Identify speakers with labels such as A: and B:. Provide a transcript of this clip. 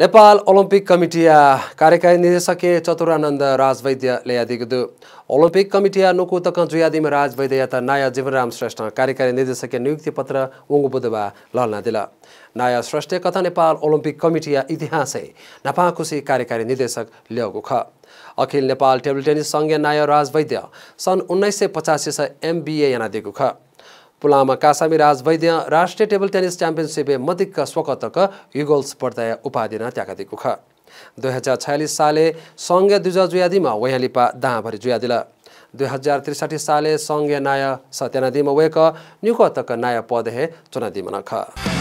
A: Nepal Olympic कमिटिया कार्यकारी निर्देशक चतुरानन्द राजवैद्य वैद्य दु ओलम्पिक कमिटिया नुकु तक राज राजवैद्य या नयाँ जीवनराम श्रेष्ठ कार्यकारी निर्देशक नियुक्ति पत्र उङ्गु बुधबा लल्ना दिला नयाँ श्रेष्ठ कथा नेपाल ओलम्पिक कमिटिया इतिहासै नाफाखुसी कार्यकारी निर्देशक ल्याएको ख अखिल नेपाल टेबल टेनिस सङ्घीय नाय राजवैद्य सन् उन्नाइस सय पचासी सय एमबिए यना दिएको ख पुलामा कासामी राज वैद्य राष्ट्रिय टेबल टेनिस च्याम्पियनसिपले मध्य स्वकत्क युगोल्स पर्धा उपाधिना दिएको ख दुई हजार छयालिस साले संघ दुजा जुयादीमा वैयािपा दाहाँभरि जुयादिला दुई हजार त्रिसठी साले संज्ञ नयाँ सत्यनादीमा वेक न्युकतक नाय पदहे चुनादिमन ख